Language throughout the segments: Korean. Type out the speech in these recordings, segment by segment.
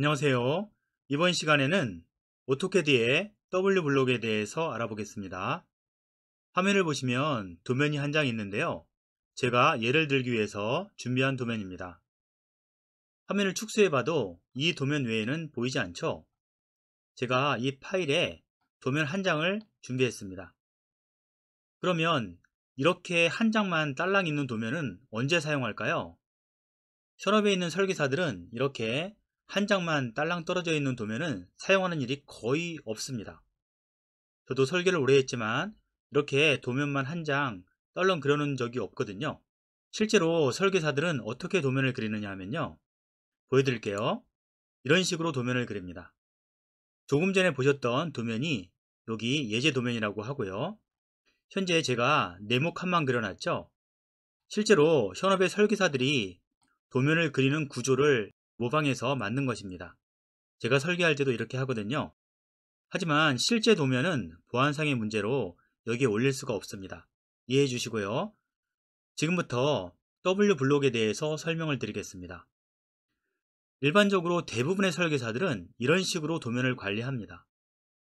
안녕하세요. 이번 시간에는 오토캐드의 W 블록에 대해서 알아보겠습니다. 화면을 보시면 도면이 한 장 있는데요. 제가 예를 들기 위해서 준비한 도면입니다. 화면을 축소해봐도 이 도면 외에는 보이지 않죠? 제가 이 파일에 도면 한 장을 준비했습니다. 그러면 이렇게 한 장만 딸랑 있는 도면은 언제 사용할까요? 셔업에 있는 설계사들은 이렇게 한 장만 딸랑 떨어져 있는 도면은 사용하는 일이 거의 없습니다. 저도 설계를 오래 했지만 이렇게 도면만 한 장 떨렁 그려놓은 적이 없거든요. 실제로 설계사들은 어떻게 도면을 그리느냐 하면요. 보여드릴게요. 이런 식으로 도면을 그립니다. 조금 전에 보셨던 도면이 여기 예제 도면이라고 하고요. 현재 제가 네모 칸만 그려놨죠. 실제로 현업의 설계사들이 도면을 그리는 구조를 모방해서 만든 것입니다. 제가 설계할 때도 이렇게 하거든요. 하지만 실제 도면은 보안상의 문제로 여기에 올릴 수가 없습니다. 이해해 주시고요. 지금부터 W 블록에 대해서 설명을 드리겠습니다. 일반적으로 대부분의 설계사들은 이런 식으로 도면을 관리합니다.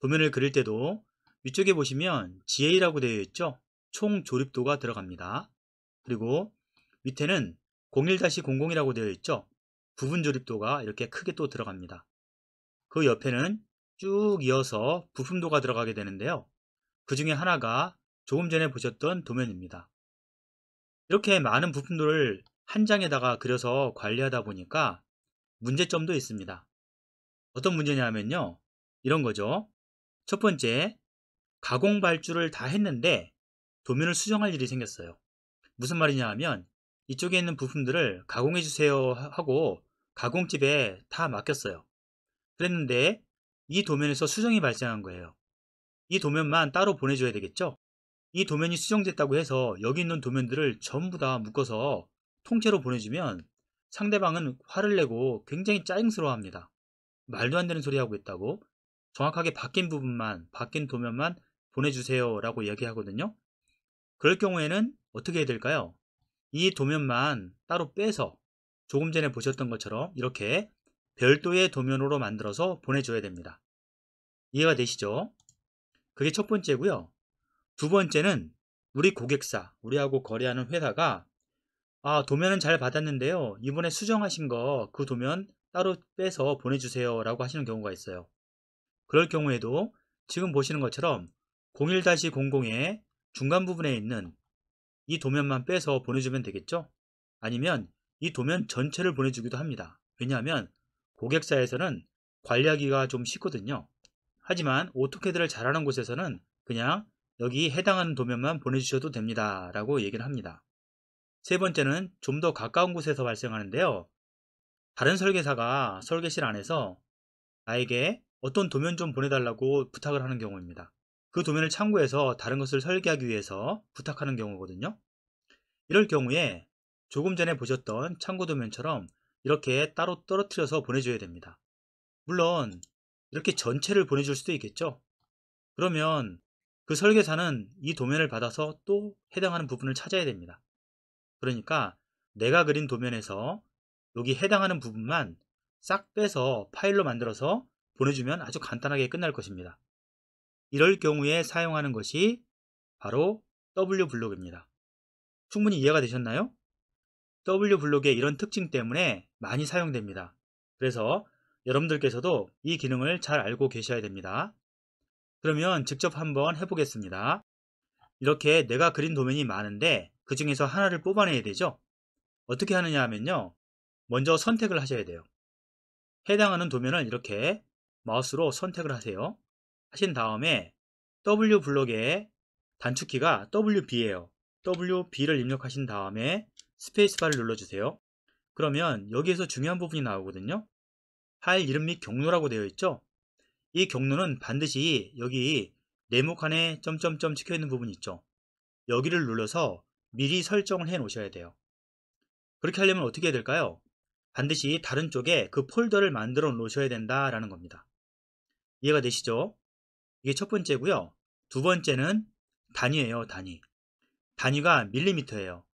도면을 그릴 때도 위쪽에 보시면 GA라고 되어 있죠? 총 조립도가 들어갑니다. 그리고 밑에는 01-00이라고 되어 있죠? 부분 조립도가 이렇게 크게 또 들어갑니다. 그 옆에는 쭉 이어서 부품도가 들어가게 되는데요. 그 중에 하나가 조금 전에 보셨던 도면입니다. 이렇게 많은 부품도를 한 장에다가 그려서 관리하다 보니까 문제점도 있습니다. 어떤 문제냐면요. 이런 거죠. 첫 번째, 가공 발주를 다 했는데 도면을 수정할 일이 생겼어요. 무슨 말이냐 하면 이쪽에 있는 부품들을 가공해 주세요 하고 가공집에 다 맡겼어요. 그랬는데 이 도면에서 수정이 발생한 거예요. 이 도면만 따로 보내줘야 되겠죠? 이 도면이 수정됐다고 해서 여기 있는 도면들을 전부 다 묶어서 통째로 보내주면 상대방은 화를 내고 굉장히 짜증스러워 합니다. 말도 안 되는 소리 하고 있다고 정확하게 바뀐 부분만, 바뀐 도면만 보내주세요 라고 이야기하거든요 그럴 경우에는 어떻게 해야 될까요? 이 도면만 따로 빼서 조금 전에 보셨던 것처럼 이렇게 별도의 도면으로 만들어서 보내줘야 됩니다. 이해가 되시죠? 그게 첫 번째고요. 두 번째는 우리 고객사, 우리하고 거래하는 회사가 아 도면은 잘 받았는데요. 이번에 수정하신 거 그 도면 따로 빼서 보내주세요 라고 하시는 경우가 있어요. 그럴 경우에도 지금 보시는 것처럼 01-00의 중간 부분에 있는 이 도면만 빼서 보내주면 되겠죠? 아니면 이 도면 전체를 보내주기도 합니다. 왜냐하면 고객사에서는 관리하기가 좀 쉽거든요. 하지만 오토캐드를 잘하는 곳에서는 그냥 여기 해당하는 도면만 보내주셔도 됩니다. 라고 얘기를 합니다. 세 번째는 좀 더 가까운 곳에서 발생하는데요. 다른 설계사가 설계실 안에서 나에게 어떤 도면 좀 보내달라고 부탁을 하는 경우입니다. 그 도면을 참고해서 다른 것을 설계하기 위해서 부탁하는 경우거든요. 이럴 경우에 조금 전에 보셨던 참고도면처럼 이렇게 따로 떨어뜨려서 보내줘야 됩니다. 물론 이렇게 전체를 보내줄 수도 있겠죠. 그러면 그 설계사는 이 도면을 받아서 또 해당하는 부분을 찾아야 됩니다. 그러니까 내가 그린 도면에서 여기 해당하는 부분만 싹 빼서 파일로 만들어서 보내주면 아주 간단하게 끝날 것입니다. 이럴 경우에 사용하는 것이 바로 W 블록입니다. 충분히 이해가 되셨나요? W 블록의 이런 특징 때문에 많이 사용됩니다. 그래서 여러분들께서도 이 기능을 잘 알고 계셔야 됩니다. 그러면 직접 한번 해보겠습니다. 이렇게 내가 그린 도면이 많은데 그 중에서 하나를 뽑아내야 되죠? 어떻게 하느냐 하면요. 먼저 선택을 하셔야 돼요. 해당하는 도면을 이렇게 마우스로 선택을 하세요. 하신 다음에 W 블록의 단축키가 WB예요. WB를 입력하신 다음에 스페이스바를 눌러주세요. 그러면 여기에서 중요한 부분이 나오거든요. 파일 이름 및 경로라고 되어 있죠. 이 경로는 반드시 여기 네모칸에 점점점 찍혀 있는 부분 이 있죠. 여기를 눌러서 미리 설정을 해 놓으셔야 돼요. 그렇게 하려면 어떻게 해야 될까요? 반드시 다른 쪽에 그 폴더를 만들어 놓으셔야 된다라는 겁니다. 이해가 되시죠? 이게 첫 번째고요. 두 번째는 단위예요, 단위. 단위가 밀리미터예요.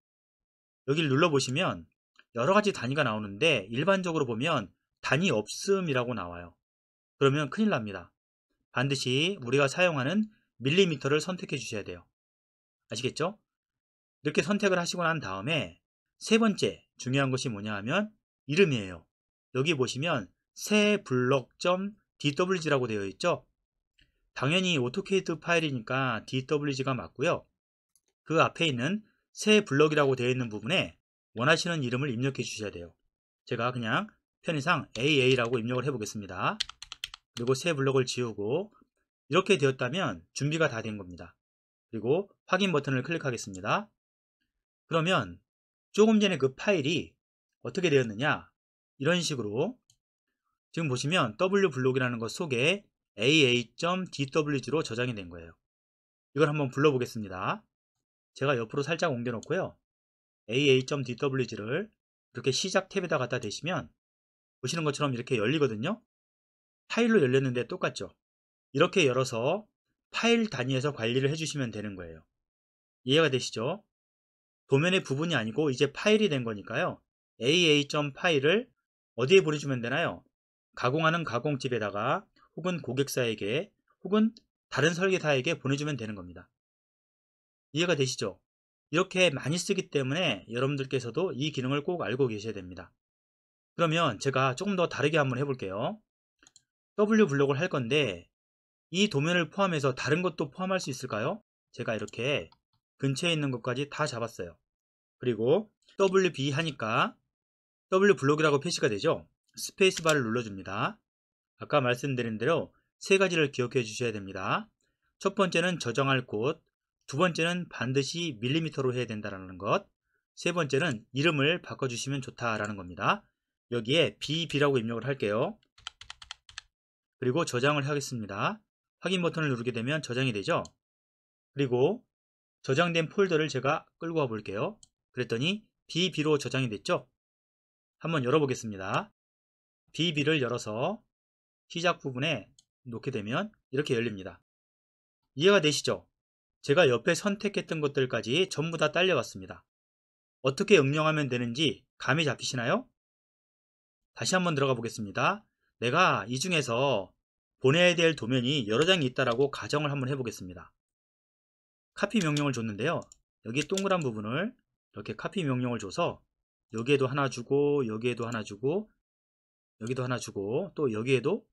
여기를 눌러보시면 여러가지 단위가 나오는데 일반적으로 보면 단위 없음이라고 나와요. 그러면 큰일 납니다. 반드시 우리가 사용하는 밀리미터를 선택해 주셔야 돼요. 아시겠죠? 이렇게 선택을 하시고 난 다음에 세 번째 중요한 것이 뭐냐 하면 이름이에요. 여기 보시면 새 블럭.dwg라고 되어 있죠? 당연히 오토케이드 파일이니까 dwg가 맞고요. 그 앞에 있는 새 블럭이라고 되어 있는 부분에 원하시는 이름을 입력해 주셔야 돼요. 제가 그냥 편의상 AA라고 입력을 해보겠습니다. 그리고 새 블럭을 지우고 이렇게 되었다면 준비가 다 된 겁니다. 그리고 확인 버튼을 클릭하겠습니다. 그러면 조금 전에 그 파일이 어떻게 되었느냐 이런 식으로 지금 보시면 w 블록이라는 것 속에 aa.dwg로 저장이 된 거예요. 이걸 한번 불러보겠습니다. 제가 옆으로 살짝 옮겨놓고요. aa.dwg를 이렇게 시작 탭에다 갖다 대시면 보시는 것처럼 이렇게 열리거든요. 파일로 열렸는데 똑같죠. 이렇게 열어서 파일 단위에서 관리를 해주시면 되는 거예요. 이해가 되시죠? 도면의 부분이 아니고 이제 파일이 된 거니까요. aa.파일을 어디에 보내주면 되나요? 가공하는 가공집에다가 혹은 고객사에게 혹은 다른 설계사에게 보내주면 되는 겁니다. 이해가 되시죠? 이렇게 많이 쓰기 때문에 여러분들께서도 이 기능을 꼭 알고 계셔야 됩니다. 그러면 제가 조금 더 다르게 한번 해볼게요. W 블록을 할 건데 이 도면을 포함해서 다른 것도 포함할 수 있을까요? 제가 이렇게 근처에 있는 것까지 다 잡았어요. 그리고 WB 하니까 W 블록이라고 표시가 되죠. 스페이스바를 눌러줍니다. 아까 말씀드린 대로 세 가지를 기억해 주셔야 됩니다. 첫 번째는 저장할 곳, 두 번째는 반드시 밀리미터로 해야 된다라는 것. 세 번째는 이름을 바꿔주시면 좋다라는 겁니다. 여기에 BB라고 입력을 할게요. 그리고 저장을 하겠습니다. 확인 버튼을 누르게 되면 저장이 되죠. 그리고 저장된 폴더를 제가 끌고 와 볼게요. 그랬더니 BB로 저장이 됐죠. 한번 열어보겠습니다. BB를 열어서 시작 부분에 놓게 되면 이렇게 열립니다. 이해가 되시죠? 제가 옆에 선택했던 것들까지 전부 다 딸려왔습니다. 어떻게 응용하면 되는지 감이 잡히시나요? 다시 한번 들어가 보겠습니다. 내가 이 중에서 보내야 될 도면이 여러 장이 있다라고 가정을 한번 해보겠습니다. 카피 명령을 줬는데요. 여기 동그란 부분을 이렇게 카피 명령을 줘서 여기에도 하나 주고 여기에도 하나 주고 여기도 하나 주고 또 여기에도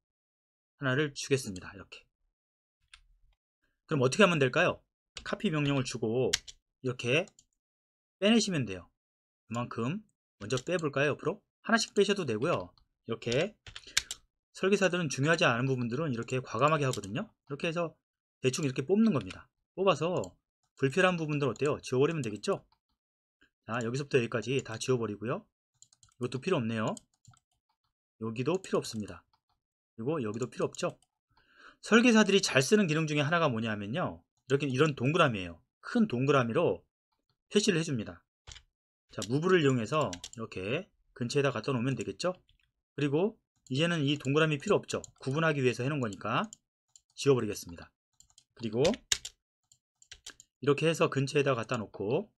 하나를 주겠습니다. 이렇게. 그럼 어떻게 하면 될까요? 카피 명령을 주고 이렇게 빼내시면 돼요 그만큼 먼저 빼볼까요 옆으로? 하나씩 빼셔도 되고요 이렇게 설계사들은 중요하지 않은 부분들은 이렇게 과감하게 하거든요 이렇게 해서 대충 이렇게 뽑는 겁니다 뽑아서 불필요한 부분들 어때요? 지워버리면 되겠죠? 자 여기서부터 여기까지 다 지워버리고요 이것도 필요 없네요 여기도 필요 없습니다 그리고 여기도 필요 없죠 설계사들이 잘 쓰는 기능 중에 하나가 뭐냐면요 이렇게 이런 동그라미에요큰 동그라미로 표시를 해줍니다. 자, 무브를 이용해서 이렇게 근처에다 갖다 놓으면 되겠죠? 그리고 이제는 이 동그라미 필요 없죠? 구분하기 위해서 해놓은 거니까 지워버리겠습니다. 그리고 이렇게 해서 근처에다 갖다 놓고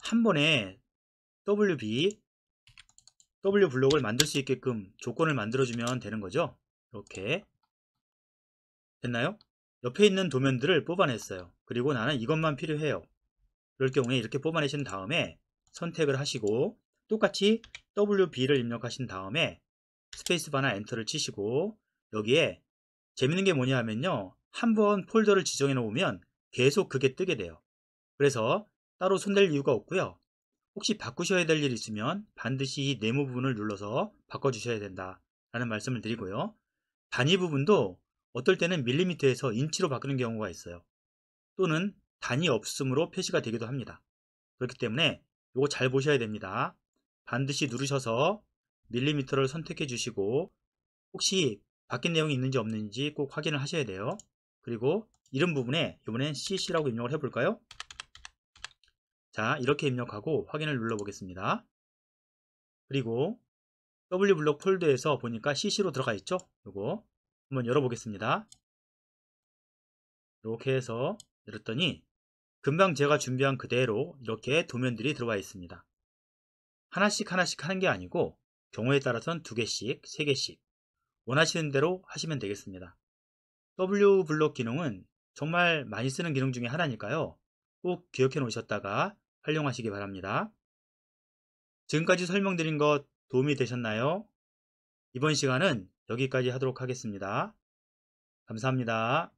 한 번에 WB, W 블록을 만들 수 있게끔 조건을 만들어주면 되는 거죠. 이렇게 됐나요? 옆에 있는 도면들을 뽑아냈어요. 그리고 나는 이것만 필요해요. 그럴 경우에 이렇게 뽑아내신 다음에 선택을 하시고 똑같이 WB를 입력하신 다음에 스페이스바나 엔터를 치시고 여기에 재밌는 게 뭐냐 하면요. 한 번 폴더를 지정해 놓으면 계속 그게 뜨게 돼요. 그래서 따로 손댈 이유가 없고요. 혹시 바꾸셔야 될 일 있으면 반드시 이 네모 부분을 눌러서 바꿔주셔야 된다라는 말씀을 드리고요. 단위 부분도 어떨 때는 밀리미터에서 인치로 바꾸는 경우가 있어요. 또는 단이 없음으로 표시가 되기도 합니다. 그렇기 때문에 이거 잘 보셔야 됩니다. 반드시 누르셔서 밀리미터를 선택해 주시고 혹시 바뀐 내용이 있는지 없는지 꼭 확인을 하셔야 돼요. 그리고 이름 부분에 이번엔 cc라고 입력을 해볼까요? 자 이렇게 입력하고 확인을 눌러보겠습니다. 그리고 w 블록 폴더에서 보니까 cc로 들어가 있죠? 이거 한번 열어보겠습니다. 이렇게 해서 열었더니 금방 제가 준비한 그대로 이렇게 도면들이 들어와 있습니다. 하나씩 하나씩 하는 게 아니고 경우에 따라선 두 개씩, 세 개씩 원하시는 대로 하시면 되겠습니다. W 블록 기능은 정말 많이 쓰는 기능 중에 하나니까요. 꼭 기억해 놓으셨다가 활용하시기 바랍니다. 지금까지 설명드린 것 도움이 되셨나요? 이번 시간은 여기까지 하도록 하겠습니다. 감사합니다.